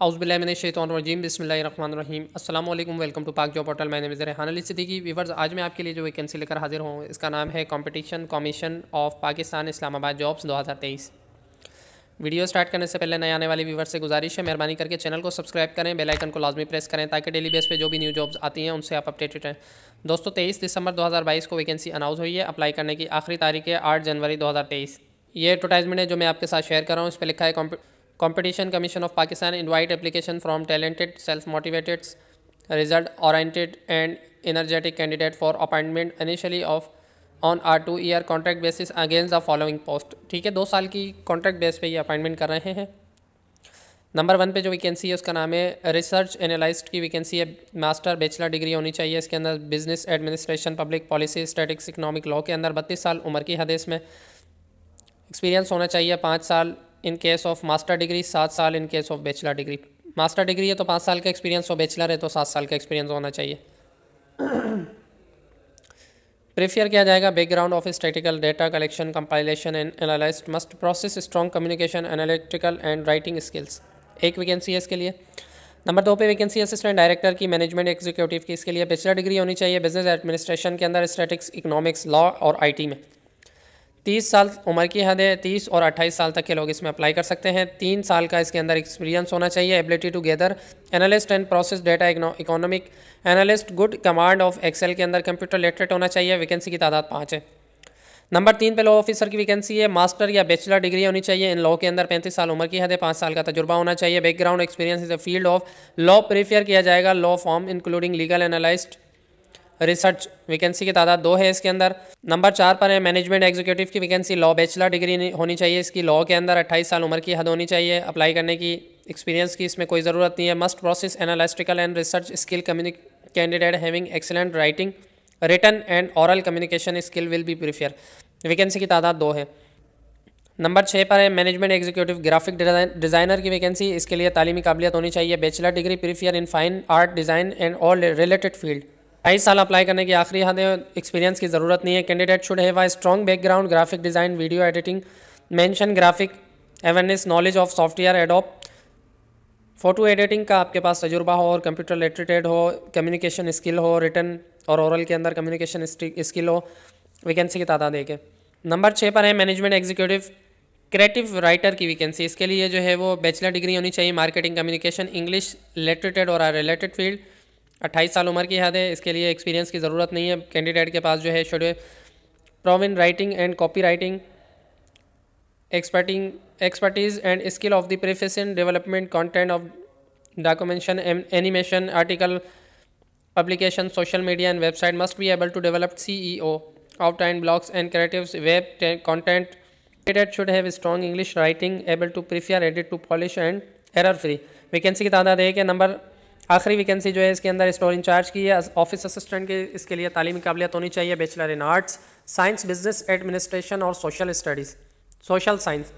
हाउसबिल्लाशतरजीम बसमीम अल्लाम welcome to Pak job portal मैंने हान अली की वीवर्स आज मैं आपके लिए जो वैकेंसी लेकर हाजिर हूँ इसका नाम है competition commission of Pakistan Islamabad jobs 2023 video start करने से पहले नए आने वाले वीवर से गुजारिश है मेहरबानी करके चैनल को सब्सक्राइब करें बेलाइकन को लाजमी प्रेस करें ताकि डेली बेस पर जो भी न्यू जॉब्स आती हैं उनसे आप अपडेटेड रहें दोस्तों तेईस दिसंबर बाईस को वैकेंसी अनाउंस हुई है अप्लाई करने की आखिरी तारीख है आठ जनवरी तेईस ये एडवर्टाइजमेंट है जो मैं आपके साथ शेयर कर रहा हूँ इस पर लिखा है competition commission of Pakistan invite application from talented self motivated result oriented and energetic candidate for appointment initially of on are two year contract basis against the following post ठीक है दो साल की कॉन्ट्रैक्ट बेस पे ये अपॉइंटमेंट कर रहे हैं नंबर वन पे जो वैकेंसी है उसका नाम है रिसर्च एनालिस्ट की वैकेंसी है मास्टर बैचलर डिग्री होनी चाहिए इसके अंदर business administration public policy statistics economic law के अंदर बत्तीस साल उम्र की हदेश में एक्सपीरियंस होना चाहिए पाँच साल in case of master degree सात साल in case of bachelor degree master degree है तो पाँच साल का एक्सपीरियंस और बैचलर है तो सात साल का एक्सपीरियंस होना चाहिए प्रेफियर किया जाएगा background of statistical data collection compilation and analysis must process strong communication analytical and writing skills एक वैकेंसी है इसके लिए नंबर दो पे वैकेंसी असिस्टेंट डायरेक्टर की मैनेजमेंट एग्जीक्यूटिव की इसके लिए बैचलर डिग्री होनी चाहिए बिजनेस एडमिनिस्ट्रेशन के अंदर स्टेटिक्स इकोनॉमिक्स लॉ और आईटी में तीस साल उम्र की हद है तीस और अट्ठाईस साल तक के लोग इसमें अप्लाई कर सकते हैं तीन साल का इसके अंदर एक्सपीरियंस होना चाहिए ability to gather analyst and process data economic analyst good command of excel के अंदर कंप्यूटर लिटरेट होना चाहिए वैकेंसी की तादाद पाँच है नंबर तीन पे लो ऑफिसर की वैकेंसी है मास्टर या बैचलर डिग्री होनी चाहिए इन लॉ के अंदर पैंतीस साल उम्र की हद है पाँच साल का तजुर्बा होना चाहिए background experience is the field of law prefer किया जाएगा law firm including legal analyst research vacancy की तादाद दो है इसके अंदर नंबर चार पर है मैनेजमेंट एग्जीक्यूटिव की वैकेंसी लॉ बैचलर डिग्री होनी चाहिए इसकी लॉ के अंदर 28 साल उम्र की हद होनी चाहिए अप्लाई करने की एक्सपीरियंस की इसमें कोई ज़रूरत नहीं है must process analytical and research skill candidate having excellent writing written and oral communication skill will be prefer vacancy की तादाद दो है नंबर छः पर है मैनेजमेंट एग्जीक्यूटिव ग्राफिक डिज़ाइनर की वैकेंसी इसके लिए तालीमी काबिलियत होनी चाहिए bachelor degree prefer in fine art design and all related field तेईस साल अप्लाई करने की आखिरी हद एक्सपीरियंस की ज़रूरत नहीं है candidate should have a strong background graphic design video editing mention graphic awareness knowledge of software adobe photo editing का आपके पास तजुर्बा हो और कंप्यूटर लिटरेटेड हो कम्युनिकेशन स्किल हो रिटर्न और औरल के अंदर कम्युनिकेशन स्किल हो वैकेंसी की तादाद एक नंबर छः पर है मैनेजमेंट एग्जीक्यूटिव क्रिएटिव राइटर की वैकेंसी इसके लिए जो है वो बैचलर डिग्री होनी चाहिए मार्केटिंग कम्युनिकेशन इंग्लिश लिटरेटेड और रिलेटेड फील्ड अट्ठाईस साल उम्र की याद है इसके लिए एक्सपीरियंस की ज़रूरत नहीं है कैंडिडेट के पास जो है schedule proven writing and copy writing expert expertise and skill of the profession development content of documentation animation article publication social media and website must be able to develop C E O out and blogs and creative web content candidate should have strong English writing able to prefer edit to polish and error free vacancy की तादाद है कि number आखिरी vacancy जो है इसके अंदर store incharge की है ऑफिस असिस्टेंट के इसके लिए तालीमी काबिलियत होनी चाहिए bachelor in arts science business administration और social studies social science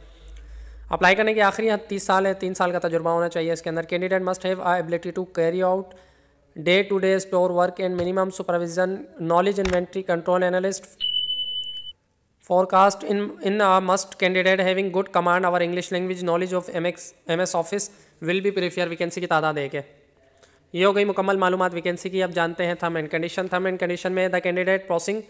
apply करने की आखिरी हद तीस साल है तीन साल का तजुर्बा होना चाहिए इसके अंदर candidate must have ability to carry out day to day store work and minimum supervision knowledge inventory control analyst forecast in in a must candidate having good command over English language knowledge of M S office will be prefer vacancy की तादाद एक है ये हो गई मुकम्मल मालूम vacancy की अब जानते हैं term and condition term and condition में the candidate possessing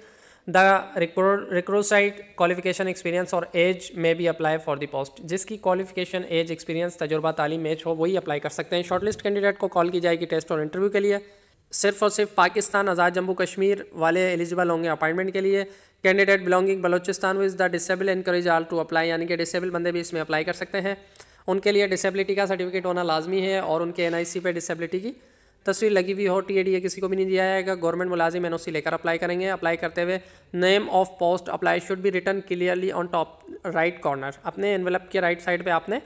the requisite qualification experience और एज में भी अप्लाई फॉर द पोस्ट जिसकी क्वालिफिकेशन एज एक्सपीरियंस तजुर्बा तालीम एज हो वही अप्लाई कर सकते हैं शॉर्टलिस्ट कैंडिडेट को कॉल की जाएगी टेस्ट और इंटरव्यू के लिए सिर्फ और सिर्फ पाकिस्तान आज़ाद जम्मू कश्मीर वाले एलिजिबल होंगे अपॉइंटमेंट के लिए candidate belonging Balochistan with the disable encourage all to apply यानी कि डिसेबल बंदे भी इसमें अप्लाई कर सकते हैं उनके लिए डिसेबिलिटी का सर्टिफिकेट होना लाजमी है और उनके एन आई सी पे डिसेबिलिटी की तस्वीर लगी हुई हो टी ए किसी को भी नहीं दिया जाएगा गवर्नमेंट मुलाजिम एन लेकर अप्लाई करेंगे अप्लाई करते हुए name of post apply should be written clearly on top right corner अपने एनवेलप के राइट साइड पर आपने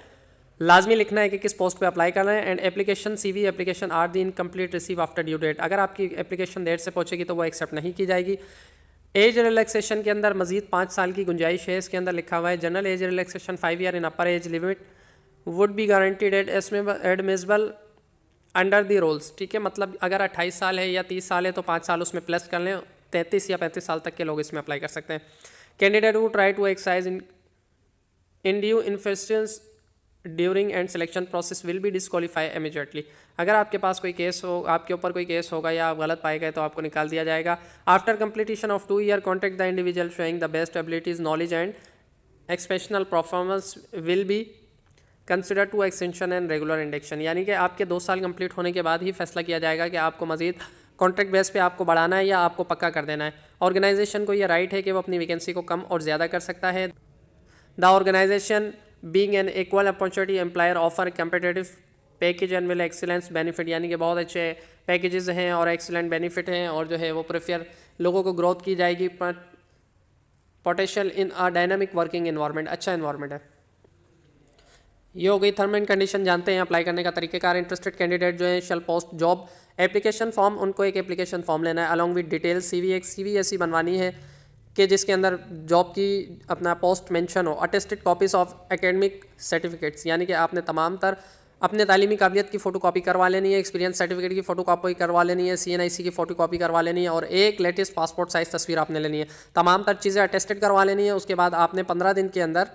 लाजमी लिखना है कि किस पोस्ट पे अप्लाई करना है and application CV application are the incomplete receive after due date अगर आपकी एप्लीकेशन डेट से पहुंचेगी तो वो एक्सेप्ट नहीं की जाएगी एज रिलैक्सेशन के अंदर मजीद पाँच साल की गुंजाइश है इसके अंदर लिखा हुआ है general age relaxation five year in upper age limit would be granted at as admissible under the rules ठीक है मतलब अगर अट्ठाईस साल है या तीस साल है तो पाँच साल उसमें प्लस कर लें तैंतीस या पैंतीस साल तक के लोग इसमें अप्लाई कर सकते हैं कैंडिडेट वो try to exercise in in due influence during and selection process will be disqualify immediately अगर आपके पास कोई केस हो आपके ऊपर कोई केस होगा या आप गलत पाए गए तो आपको निकाल दिया जाएगा after completion of two year contract the individual showing the best abilities knowledge and exceptional performance will be consider to extension and regular induction यानी कि आपके दो साल कंप्लीट होने के बाद ही फैसला किया जाएगा कि आपको मजीद कॉन्ट्रैक्ट बेस पे आपको बढ़ाना है या आपको पक्का कर देना है ऑर्गेनाइजेशन को यह राइट है कि वो अपनी वैकेंसी को कम और ज़्यादा कर सकता है the organization being an equal opportunity employer offer competitive package and will excellence benefit यानी कि बहुत अच्छे पैकेजेस हैं और एक्सीलेंट बेनिफिट हैं और जो है वो प्रेफर लोगों को ग्रोथ की जाएगी potential in a dynamic working environment अच्छा इन्वायरमेंट है ये हो गई थर्म एंड कंडीशन जानते हैं अप्लाई करने का तरीकेकार इंटरेस्टेड कैंडिडेट जो है shall post job application form उनको एक एप्लीकेशन फॉर्म लेना है along with detail C V एक सी वी ऐसी बनवानी है कि जिसके अंदर जॉब की अपना पोस्ट मेंशन हो attested copies of academic certificates यानी कि आपने तमाम तर अपने तालीमी काबिलियत की फ़ोटो कापी करवा लेनी है एक्सपीरियंस सर्टिफिकेट की फ़ोटो कापी करवा लेनी है सी एन आई सी की फ़ोटो कापी करवा लेनी है और एक लेटेस्ट पासपोर्ट साइज़ तस्वीर आपने लेनी है तमाम तर चीज़ें अटेस्टेड करवा लेनी है उसके बाद आपने पंद्रह दिन के अंदर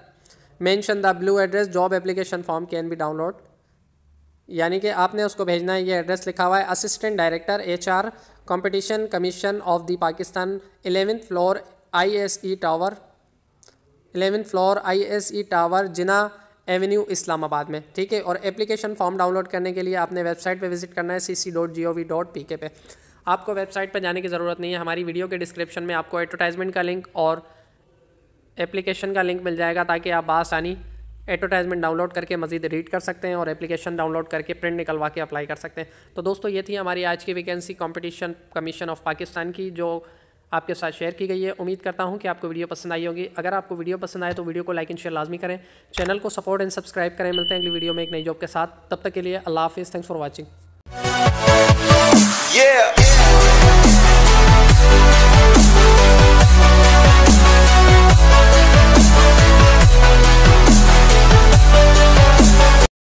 mention the below address job application form can be download यानी कि आपने उसको भेजना है ये एड्रेस लिखा हुआ है assistant director H R competition commission of the Pakistan eleventh floor I S E tower eleventh floor I S E tower Jinnah avenue Islamabad में ठीक है और एप्लीकेशन फॉर्म डाउनलोड करने के लिए आपने वेबसाइट पर विजिट करना है C C dot G O V dot P K पे आपको वेबसाइट पर जाने की ज़रूरत नहीं है हमारी वीडियो के डिस्क्रिप्शन में आपको एडवर्टाइजमेंट का लिंक और एप्लीकेशन का लिंक मिल जाएगा ताकि आप आसानी एडवर्टाइजमेंट डाउनलोड करके मजीद रीड कर सकते हैं और एप्लीकेशन डाउनलोड करके प्रिंट निकलवा के अप्लाई कर सकते हैं तो दोस्तों ये थी हमारी आज की vacancy competition commission of Pakistan की जो आपके साथ शेयर की गई है उम्मीद करता हूँ कि आपको वीडियो पसंद आई होगी अगर आपको वीडियो पसंद आए तो वीडियो को लाइक एंड शेयर लाजमी करें चैनल को सपोर्ट एंड सब्सक्राइब करें मिलते हैं अगली वीडियो में एक नई जॉब के साथ तब तक के लिए अल्लाह हाफिज़ थैंक्स फॉर वॉचिंग